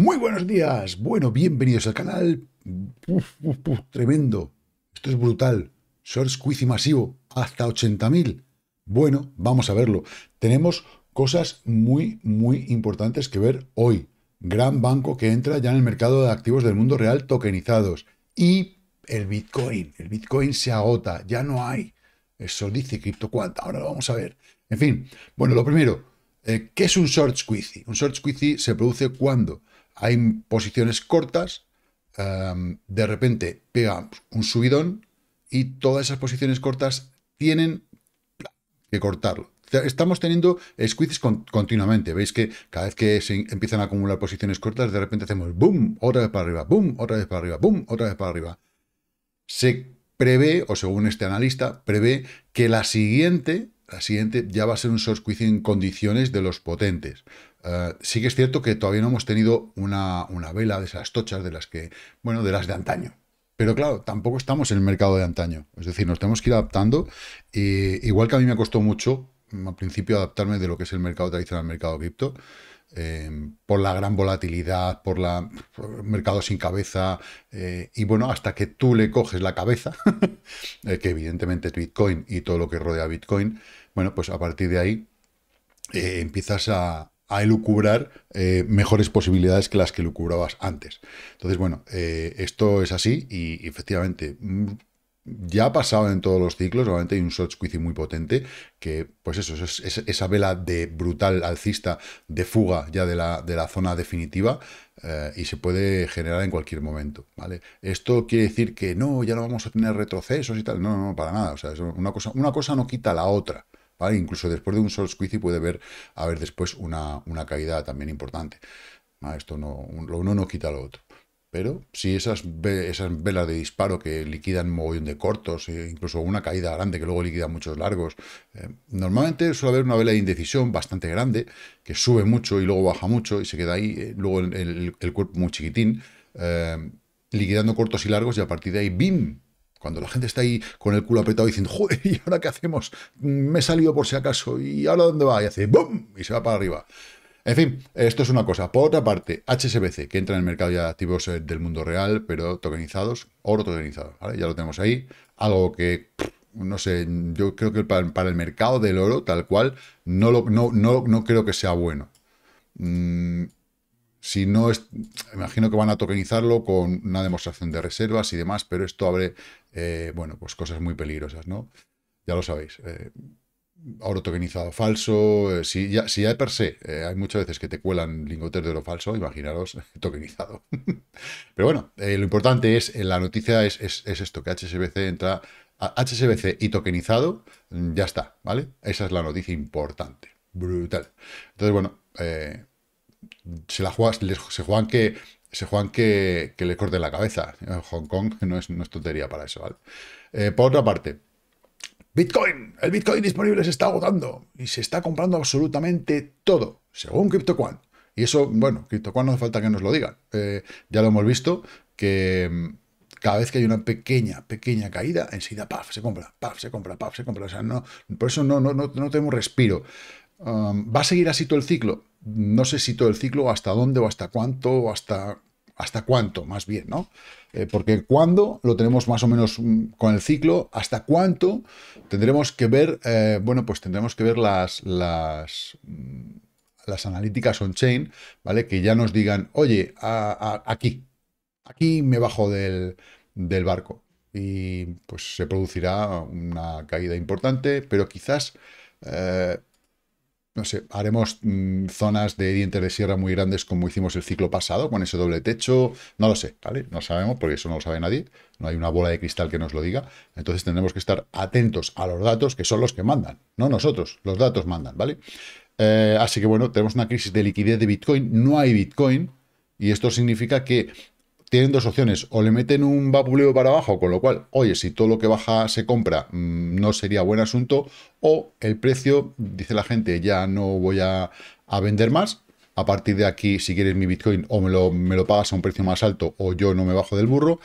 Muy buenos días, bueno, bienvenidos al canal. tremendo, esto es brutal. short squeeze masivo, hasta 80.000. Bueno, vamos a verlo. Tenemos cosas muy, muy importantes que ver hoy. Gran banco que entra ya en el mercado de activos del mundo real tokenizados. Y el Bitcoin. El Bitcoin se agota, ya no hay. Eso dice CryptoQuant, ahora lo vamos a ver. En fin, bueno, lo primero, eh, ¿qué es un short squeeze? Un short squeezy se produce cuando hay posiciones cortas, em, de repente pega un subidón y todas esas posiciones cortas tienen que cortarlo. Estamos teniendo squeezes continuamente. Veis que cada vez que se empiezan a acumular posiciones cortas, de repente hacemos boom, otra vez para arriba, boom, otra vez para arriba, boom, otra vez para arriba. Se prevé, o según este analista, prevé que la siguiente, la siguiente ya va a ser un short squeeze en condiciones de los potentes. Eh, sí que es cierto que todavía no hemos tenido una, vela de esas tochas de las que, bueno, de las de antaño. Pero claro, tampoco estamos en el mercado de antaño. Es decir, nos tenemos que ir adaptando. Y, igual que a mí me costó mucho mm, al principio adaptarme de lo que es el mercado tradicional al mercado cripto, em, por la gran volatilidad, por, la, mercado sin cabeza, eh, y bueno, hasta que tú le coges la cabeza, eh, que evidentemente es Bitcoin y todo lo que rodea a Bitcoin, bueno, pues a partir de ahí empiezas a, a elucubrar eh, mejores posibilidades que las que elucubrabas antes. Entonces, bueno, eh, esto es así y efectivamente mm, ya ha pasado en todos los ciclos, obviamente hay un short squeeze muy potente, que pues eso, es, esa vela de brutal alcista de fuga ya de la, de la zona definitiva eh, y se puede generar en cualquier momento, ¿vale? Esto quiere decir que no, ya no vamos a tener retrocesos y tal, no, no, para nada, o sea, una cosa, una cosa no quita la otra, Incluso después de un sol squeeze puede haber, haber después una, caída también importante. Ah, esto no, lo uno no quita lo otro. Pero si esas, esas velas de disparo que liquidan mogollón de cortos, eh, incluso una caída grande que luego liquida muchos largos, eh, normalmente suele haber una vela de indecisión bastante grande que sube mucho y luego baja mucho y se queda ahí, eh, luego el, cuerpo muy chiquitín, liquidando cortos y largos y a partir de ahí, ¡bim! Cuando la gente está ahí con el culo apretado diciendo, joder, ¿y ahora qué hacemos? Mm, me he salido por si acaso, ¿y ahora dónde va? Y hace ¡bum! y se va para arriba. En fin, esto es una cosa. Por otra parte, HSBC, que entra en el mercado de activos eh, del mundo real, pero tokenizados, oro tokenizado, ¿vale? Ya lo tenemos ahí. Algo que, no sé, yo creo que para, el mercado del oro, tal cual, no, lo, no, no, creo que sea bueno. Mm, si no es, imagino que van a tokenizarlo con una demostración de reservas y demás, pero esto abre, eh, bueno, pues cosas muy peligrosas, ¿no? Ya lo sabéis. Ahora eh, oro tokenizado falso, eh, si, ya, si hay per se hay muchas veces que te cuelan lingotes de oro falso, imaginaros tokenizado. pero bueno, lo importante es, la noticia es, esto, que HSBC entra, a HSBC y tokenizado, ya está, ¿vale? Esa es la noticia importante. Brutal. Entonces, bueno, eh, se, la juega, se juegan que se juegan que, que le corten la cabeza. Hong Kong no es, no es tontería para eso, ¿vale? Eh, por otra parte, Bitcoin. El Bitcoin disponible se está agotando y se está comprando absolutamente todo, según CryptoQuant. Y eso, bueno, CryptoQuant no hace falta que nos lo digan. Eh, ya lo hemos visto que mm, cada vez que hay una pequeña, pequeña caída, enseguida, paf, se compra, paf, se compra, paf, se compra. no, por eso no, no, no, no tenemos respiro. Um, ¿Va a seguir así todo el ciclo? no sé si todo el ciclo, hasta dónde, o hasta cuánto, o hasta, hasta cuánto, más bien, ¿no? Eh, porque cuando lo tenemos más o menos mm, con el ciclo, hasta cuánto tendremos que ver, eh, bueno, pues tendremos que ver las, las, mm, las analíticas on-chain, ¿vale? Que ya nos digan, oye, aquí, aquí me bajo del, barco. Y pues se producirá una caída importante, pero quizás eh, no sé, haremos mm, zonas de dientes de sierra muy grandes como hicimos el ciclo pasado, con ese doble techo, no lo sé, ¿vale? No sabemos, porque eso no lo sabe nadie, no hay una bola de cristal que nos lo diga, entonces tendremos que estar atentos a los datos que son los que mandan, no nosotros, los datos mandan, ¿vale? Eh, así que bueno, tenemos una crisis de liquidez de Bitcoin, no hay Bitcoin, y esto significa que tienen dos opciones. O le meten un babuleo para abajo, con lo cual, oye, si todo lo que baja se compra, mm, no sería buen asunto. O el precio, dice la gente, ya no voy a, vender más. A partir de aquí, si quieres mi Bitcoin, o me lo, me lo, pagas a un precio más alto, o yo no me bajo del burro.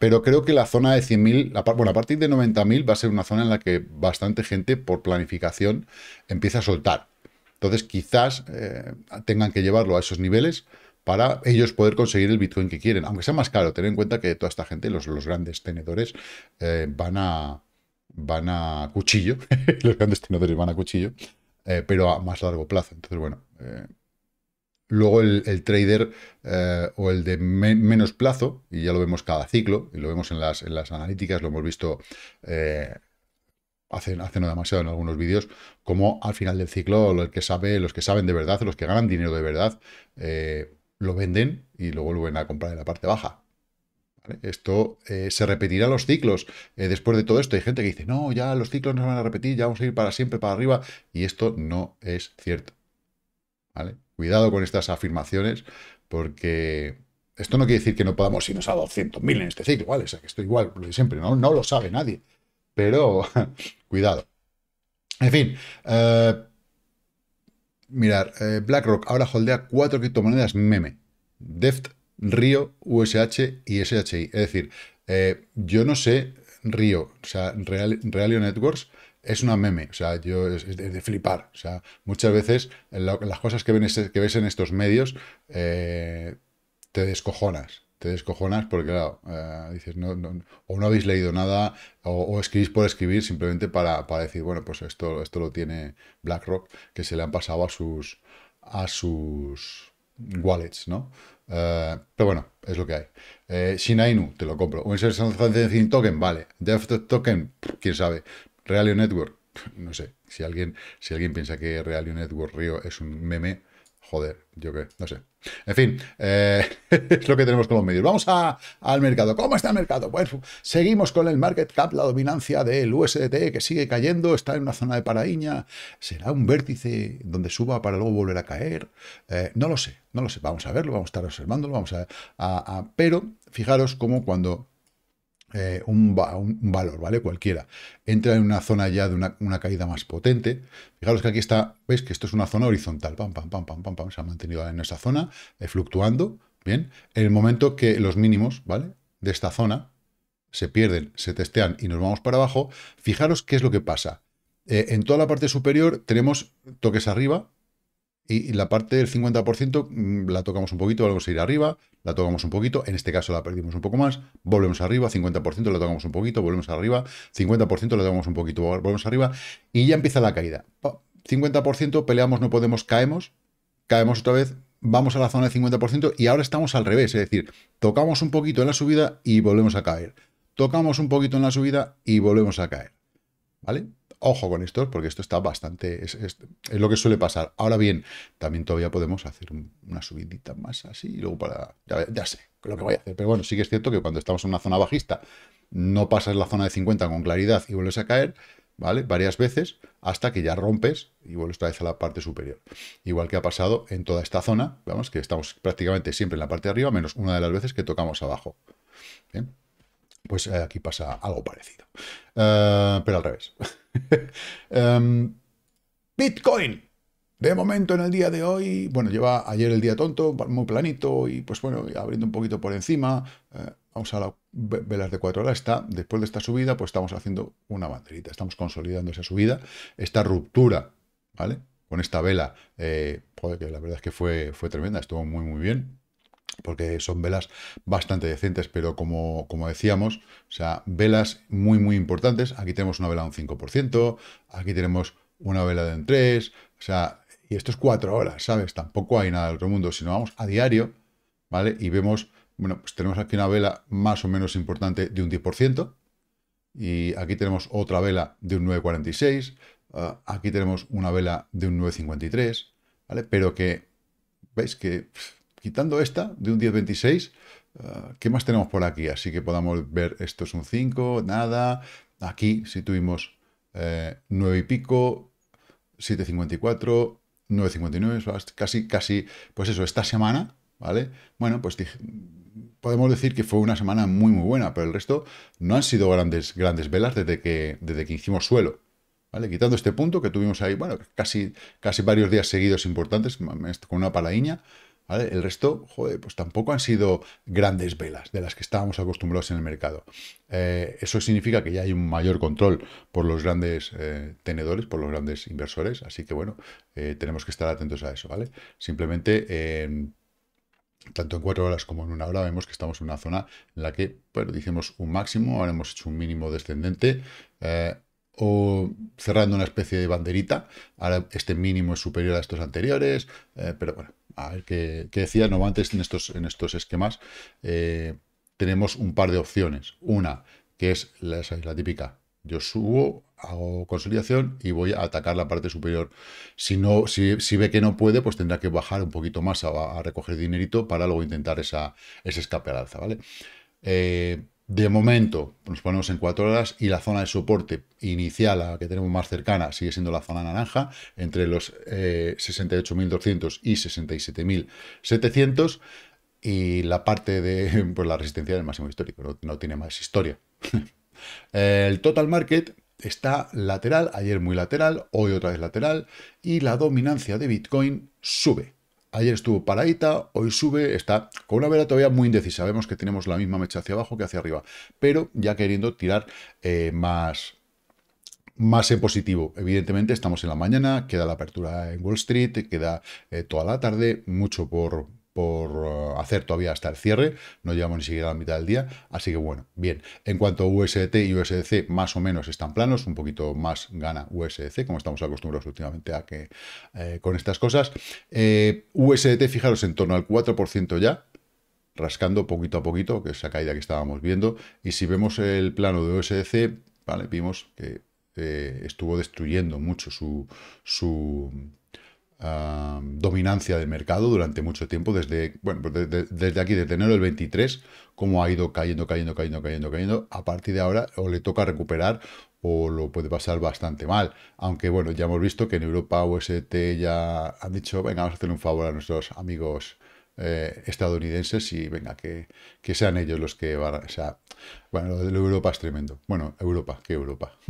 Pero creo que la zona de 100.000, bueno, a partir de 90.000 va a ser una zona en la que bastante gente, por planificación, empieza a soltar. Entonces, quizás eh, tengan que llevarlo a esos niveles para ellos poder conseguir el Bitcoin que quieren, aunque sea más caro. Ten en cuenta que toda esta gente, los, grandes tenedores, eh, van, a, van a cuchillo, los grandes tenedores van a cuchillo, eh, pero a más largo plazo. Entonces, bueno, eh, luego el, trader o el de menos plazo, y ya lo vemos cada ciclo, y lo vemos en las, en las analíticas, lo hemos visto hace, hace no demasiado en algunos vídeos, como al final del ciclo, el que sabe, los que saben de verdad, los que ganan dinero de verdad, lo venden y lo vuelven a comprar en la parte baja. Esto eh, se repetirá los ciclos. Eh, después de todo esto hay gente que dice, no, ya los ciclos no se van a repetir, ya vamos a ir para siempre para arriba. Y esto no es cierto. Cuidado con estas afirmaciones porque esto no quiere decir que no podamos irnos a 200.000 en este ciclo, ¿vale? O que esto igual lo de siempre, no, no lo sabe nadie. Pero cuidado. En fin, eh, mirar, eh, BlackRock ahora holdea cuatro criptomonedas meme. DEFT, RIO, USH y SHI. Es decir, eh, yo no sé RIO, o sea, Realio Networks, es una meme, o sea, yo es, de, flipar. O sea, muchas veces eh, las cosas que, ves en estos medios te descojonas te descojonas porque, claro, eh, dices, no, no, o no habéis leído nada, o, escribís por escribir simplemente para, para, decir, bueno, pues esto, esto lo tiene BlackRock, que se le han pasado a sus, a sus wallets, ¿no? Eh, pero bueno, es lo que hay. Eh, Shinainu, te lo compro. o Un en Token, vale. Death Token, quién sabe. Realio Network, no sé. Si alguien, si alguien piensa que Realio Network Río es un meme, Joder, yo qué, no sé. En fin, eh, es lo que tenemos con los medios. Vamos a, al mercado. ¿Cómo está el mercado? Pues seguimos con el market cap, la dominancia del USDT que sigue cayendo, está en una zona de paraíña. ¿Será un vértice donde suba para luego volver a caer? Eh, no lo sé, no lo sé. Vamos a verlo, vamos a estar observándolo, vamos a pero fijaros cómo cuando eh, un, valor, ¿vale? Cualquiera. Entra en una zona ya de una, caída más potente. Fijaros que aquí está, ¿veis? Que esto es una zona horizontal. Pam, pam, pam, pam, pam, pam. Se ha mantenido en esa zona, eh, fluctuando. Bien. En el momento que los mínimos, ¿vale? De esta zona se pierden, se testean y nos vamos para abajo, fijaros qué es lo que pasa. Eh, en toda la parte superior tenemos toques arriba, y, la parte del 50% mm, la tocamos un poquito, volvemos a ir arriba, la tocamos un poquito, en este caso la perdimos un poco más, volvemos arriba, 50% la tocamos un poquito, volvemos arriba, 50% la tocamos un poquito, volvemos arriba, y ya empieza la caída. 50% peleamos, no podemos, caemos, caemos otra vez, vamos a la zona del 50% y ahora estamos al revés, es decir, tocamos un poquito en la subida y volvemos a caer. Tocamos un poquito en la subida y volvemos a caer. ¿Vale? Ojo con esto, porque esto está bastante... Es, lo que suele pasar. Ahora bien, también todavía podemos hacer una subidita más así luego para... Ya, sé lo que voy a hacer. Pero bueno, sí que es cierto que cuando estamos en una zona bajista, no pasas la zona de 50 con claridad y vuelves a caer, ¿vale? Varias veces hasta que ya rompes y vuelves otra vez a la parte superior. Igual que ha pasado en toda esta zona, vamos, que estamos prácticamente siempre en la parte de arriba, menos una de las veces que tocamos abajo. Pues eh, aquí pasa algo parecido. Eh, pero al revés. Em, Bitcoin. De momento en el día de hoy, bueno, lleva ayer el día tonto, muy planito y pues bueno, abriendo un poquito por encima. Eh, vamos a las velas de cuatro horas. Está, después de esta subida, pues estamos haciendo una banderita, estamos consolidando esa subida, esta ruptura, ¿vale? Con esta vela, eh, joder, que la verdad es que fue, fue tremenda, estuvo muy, muy bien porque son velas bastante decentes, pero como, como decíamos, o sea, velas muy, muy importantes. Aquí tenemos una vela de un 5%, aquí tenemos una vela de un 3%, o sea, y esto es 4 horas, ¿sabes? Tampoco hay nada del otro mundo. Si no vamos a diario, ¿vale? Y vemos, bueno, pues tenemos aquí una vela más o menos importante de un 10%, y aquí tenemos otra vela de un 9,46%, ah, aquí tenemos una vela de un 9,53%, ¿vale? Pero que, ¿veis? Que quitando esta de un 10.26, ah, ¿qué más tenemos por aquí? Así que podamos ver, esto es un 5, nada. Aquí si tuvimos 9 eh, y pico, 7.54, 9.59, casi, casi, pues eso, esta semana, ¿vale? Bueno, pues podemos decir que fue una semana muy, muy buena, pero el resto no han sido grandes, grandes velas desde que, desde que hicimos suelo. ¿Vale? Quitando este punto que tuvimos ahí, bueno, casi, casi varios días seguidos importantes, con una palaíña. El resto, joder, pues tampoco han sido grandes velas de las que estábamos acostumbrados en el mercado. Eh, eso significa que ya hay un mayor control por los grandes eh, tenedores, por los grandes inversores, así que bueno, eh, tenemos que estar atentos a eso, ¿vale? Simplemente, tanto en cuatro horas como en una hora, vemos que estamos en una zona en la que, bueno, dijimos un máximo, ahora hemos hecho un mínimo descendente o cerrando una especie de banderita. Ahora este mínimo es superior a estos anteriores, pero bueno, a ver qué, decía, No, en estos, en estos esquemas eh, tenemos un par de opciones. Una, que es la, típica, yo subo, hago consolidación y voy a atacar la parte superior. Si, no, si, ve que no puede, pues tendrá que bajar un poquito más a, recoger dinerito para luego intentar esa, ese escape al alza, ¿vale? Eh, de momento nos ponemos en 4 horas y la zona de soporte inicial, la que tenemos más cercana, sigue siendo la zona naranja, entre los 68.200 eh, y 67.700 y la parte de pues, la resistencia del máximo histórico, no tiene más historia. El total market está lateral, ayer muy lateral, hoy otra vez lateral, y la dominancia de Bitcoin sube. Ayer estuvo paradita, hoy sube, está con una vela todavía muy indecisa. Vemos que tenemos la misma mecha hacia abajo que hacia arriba, pero ya queriendo tirar eh, más, más en positivo. Evidentemente estamos en la mañana, queda la apertura en Wall Street, queda eh, toda la tarde, mucho por, por eh, hacer todavía hasta el cierre, no llevamos ni siquiera la mitad del día, así que bueno, bien. En cuanto a USDT y USDC, más o menos están planos, un poquito más gana USDC, como estamos acostumbrados últimamente a que eh, con estas cosas. Eh, USDT, fijaros, en torno al 4% ya, rascando poquito a poquito, que es caída que estábamos viendo, y si vemos el plano de USDC, vale, vimos que eh, estuvo destruyendo mucho su... su dominancia del mercado durante mucho tiempo, desde, bueno, pues desde, aquí, desde enero del 23, como ha ido cayendo, cayendo, cayendo, cayendo, cayendo. A partir de ahora o le toca recuperar o lo puede pasar bastante mal. Aunque bueno, ya hemos visto que en Europa UST ya han dicho, venga, vamos a hacer un favor a nuestros amigos eh, estadounidenses y venga, que, sean ellos los que van a... O sea, bueno, lo de Europa es tremendo. Bueno, Europa, ¿qué Europa?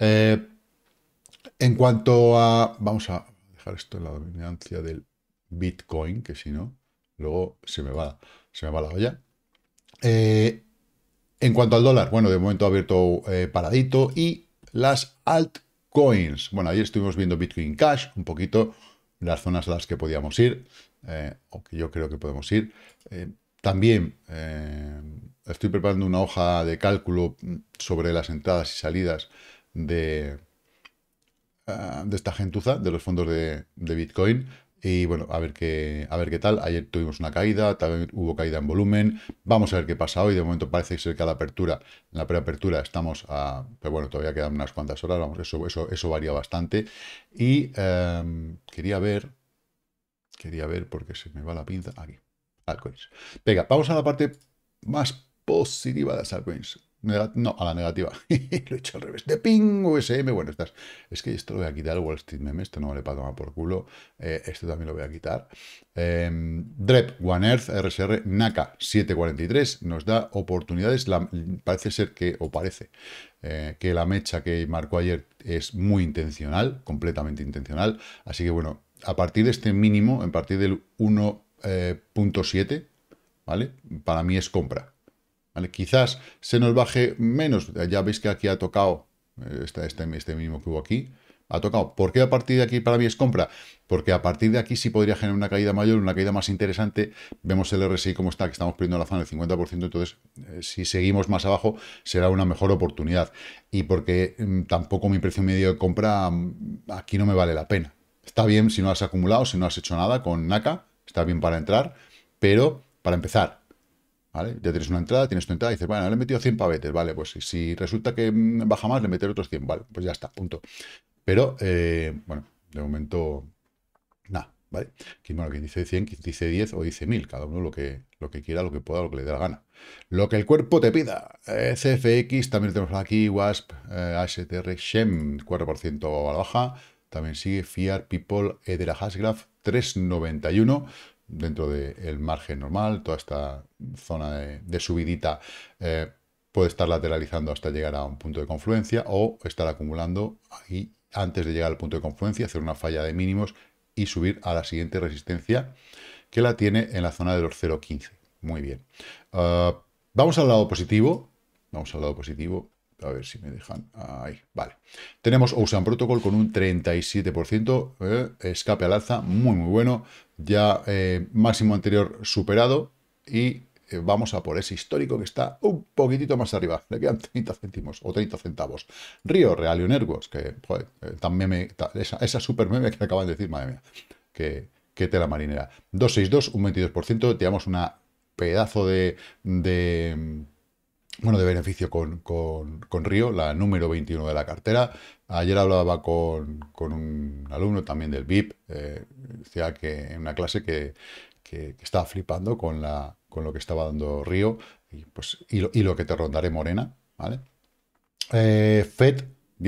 Eh, en cuanto a... Vamos a dejar esto en la dominancia del Bitcoin, que si no, luego se me va, se me va la olla. Eh, en cuanto al dólar, bueno, de momento ha abierto eh, paradito y las altcoins. Bueno, ahí estuvimos viendo Bitcoin Cash, un poquito las zonas a las que podíamos ir, eh, o que yo creo que podemos ir. también estoy preparando una hoja de cálculo mm, sobre las entradas y salidas de, Ah, de esta gentuza, de los fondos de, Bitcoin. Y bueno, a ver, qué, a ver qué tal. Ayer tuvimos una caída, también hubo caída en volumen. Vamos a ver qué pasa hoy. De momento parece ser que a la apertura, en la preapertura estamos a... Pero bueno, todavía quedan unas cuantas horas. Vamos, eso, eso, eso varía bastante. Y em, quería ver... Quería ver porque se me va la pinza. Aquí. Altcoins. Venga, vamos a la parte más positiva de las altcoins no, a la negativa. lo he hecho al revés. De ping, USM, bueno, estás Es que esto lo voy a quitar, Wall Street Meme, esto no vale para tomar por culo. Eh, esto también lo voy a quitar. Em, DREP, One Earth, RSR, NACA, 743, nos da oportunidades. parece ser que, o parece, eh, que la mecha que marcó ayer es muy intencional, completamente intencional. Así que bueno, a partir de este mínimo, a partir del 1.7, eh, ¿vale? Para mí es compra Quizás se nos baje menos. Ya veis que aquí ha tocado eh, este, este, este mínimo que hubo aquí. Ha tocado. ¿Por qué a partir de aquí para mí es compra? Porque a partir de aquí sí podría generar una caída mayor, una caída más interesante. Vemos el RSI como está, que estamos perdiendo la zona del 50%, entonces eh, si seguimos más abajo será una mejor oportunidad. Y porque mm, tampoco mi precio medio de compra mm, aquí no me vale la pena. Está bien si no has acumulado, si no has hecho nada con NACA, está bien para entrar, pero para empezar, ya tienes una entrada, tienes tu entrada y dices, bueno, le he metido 100 pavetes, vale, pues si resulta que mm, baja más, le meter otros 100, vale, pues ya está, punto. Pero, eh, bueno, de momento, nada, ¿vale? bueno, quien dice 100, quien dice 10 o dice 1000, cada uno lo que, lo que quiera, lo que pueda, lo que le dé la gana. Lo que el cuerpo te pida. CFX, también tenemos aquí WASP, eh, SHEM, 4% a la baja. También sigue FIAR, People, Edera Hasgraph, 391 dentro del margen normal, toda esta zona de, subidita eh, puede estar lateralizando hasta llegar a un punto de confluencia o estar acumulando ahí antes de llegar al punto de confluencia, hacer una falla de mínimos y subir a la siguiente resistencia que la tiene en la zona de los 0.15. Muy bien. Ah, vamos al lado positivo. Vamos al lado positivo. A ver si me dejan ahí. Vale. Tenemos Ocean Protocol con un 37%. ¿eh? escape al alza, muy, muy bueno. Ya eh, máximo anterior superado. Y eh, vamos a por ese histórico que está un poquitito más arriba. Le quedan 30 céntimos o 30 centavos. Río, Real y que, joder, tan meme, esa, esa super meme que acaban de decir, madre mía. Que, que tela marinera. 262, un 22%. Te damos una pedazo de, de bueno, de beneficio con, Río, la número 21 de la cartera. Ayer hablaba con, un alumno también del VIP, eh, decía que en una clase que, estaba flipando con, la, con lo que estaba dando Río y, pues, y, lo, que te rondaré Morena, ¿vale? Eh, FED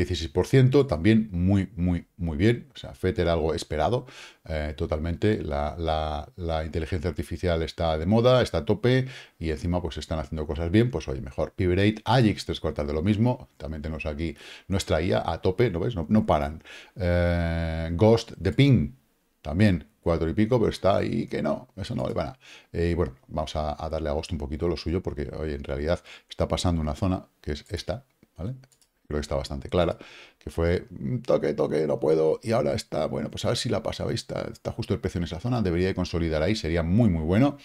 16%, también muy, muy, muy bien. O sea, FET era algo esperado eh, totalmente. La, inteligencia artificial está de moda, está a tope y encima pues están haciendo cosas bien, pues oye, mejor. Piberate, AJAX, tres cuartas de lo mismo. También tenemos aquí nuestra IA a tope, ¿no ves? No, paran. Eh, Ghost, de Ping, también cuatro y pico, pero está ahí que no, eso no le para eh, y bueno, vamos a, a darle a Ghost un poquito lo suyo porque, hoy en realidad está pasando una zona que es esta, ¿vale? creo que está bastante clara, que fue mm, toque, toque, no puedo, y ahora está, bueno, pues a ver si la pasa, ¿veis? Está, justo el precio en esa zona, debería de consolidar ahí, sería muy, muy bueno,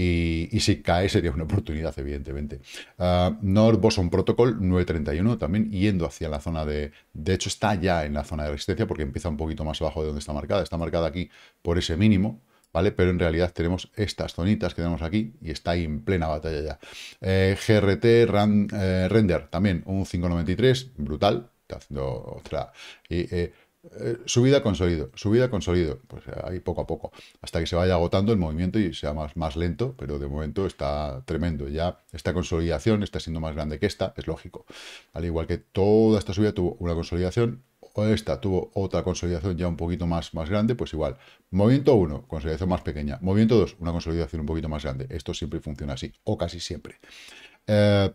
y, si cae sería una oportunidad, evidentemente. Uh, Nord Boson Protocol 931 también yendo hacia la zona de, de hecho está ya en la zona de resistencia porque empieza un poquito más abajo de donde está marcada, está marcada aquí por ese mínimo, pero en realidad tenemos estas zonitas que tenemos aquí y está en plena batalla ya. Eh, GRT eh, Render, también un 5.93, brutal. Está haciendo otra... Eh, subida consolidada, subida consolidada pues ahí poco a poco, hasta que se vaya agotando el movimiento y sea más, más lento, pero de momento está tremendo. Ya esta consolidación está siendo más grande que esta, es lógico. Al igual que toda esta subida tuvo una consolidación, esta tuvo otra consolidación ya un poquito más, más grande, pues igual. Movimiento 1, consolidación más pequeña. Movimiento 2, una consolidación un poquito más grande. Esto siempre funciona así, o casi siempre. Eh,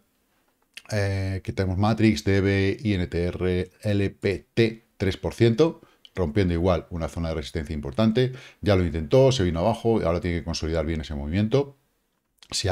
eh tenemos Matrix, DB, INTR, LPT, 3%, rompiendo igual una zona de resistencia importante. Ya lo intentó, se vino abajo, y ahora tiene que consolidar bien ese movimiento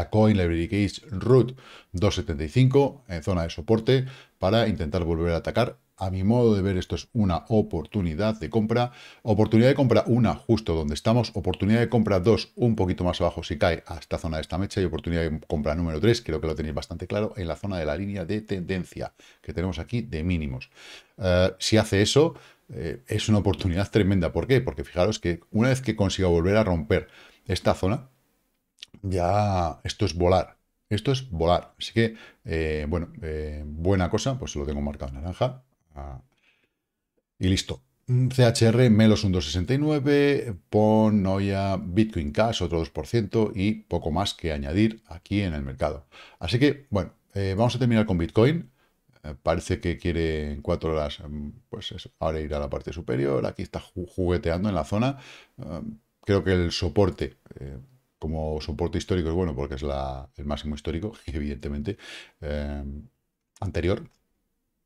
coin le dediquéis Root 275 en zona de soporte para intentar volver a atacar. A mi modo de ver, esto es una oportunidad de compra. Oportunidad de compra 1, justo donde estamos. Oportunidad de compra 2, un poquito más abajo si cae a esta zona de esta mecha. Y oportunidad de compra número 3, creo que lo tenéis bastante claro, en la zona de la línea de tendencia que tenemos aquí de mínimos. Eh, si hace eso, eh, es una oportunidad tremenda. ¿Por qué? Porque fijaros que una vez que consiga volver a romper esta zona, ya esto es volar. Esto es volar. Así que, eh, bueno, eh, buena cosa, pues lo tengo marcado en naranja. Ah, y listo. Mm, CHR, Melos un 2,69, Pon, Bitcoin Cash otro 2% y poco más que añadir aquí en el mercado. Así que, bueno, eh, vamos a terminar con Bitcoin. parece que quiere en cuatro horas, mm, pues ahora ir a la parte superior. Aquí está jugueteando en la zona. creo que el soporte como soporte histórico es bueno porque es el máximo histórico, evidentemente, eh, anterior.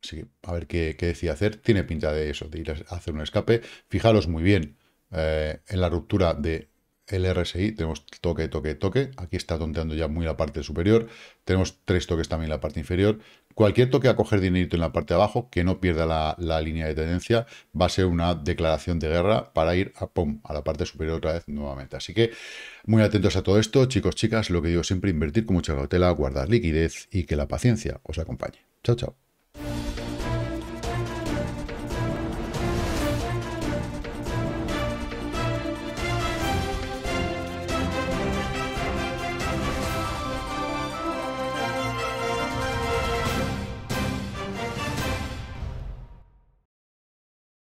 Así que a ver qué, decía hacer. Tiene pinta de eso, de ir a hacer un escape. Fijaros muy bien eh, en la ruptura de el RSI, tenemos toque, toque, toque, aquí está tonteando ya muy la parte superior, tenemos tres toques también en la parte inferior, cualquier toque a coger dinerito en la parte de abajo, que no pierda la, línea de tendencia, va a ser una declaración de guerra para ir a, pum, a la parte superior otra vez nuevamente, así que muy atentos a todo esto, chicos, chicas, lo que digo siempre, invertir con mucha cautela, guardar liquidez y que la paciencia os acompañe. Chao, chao.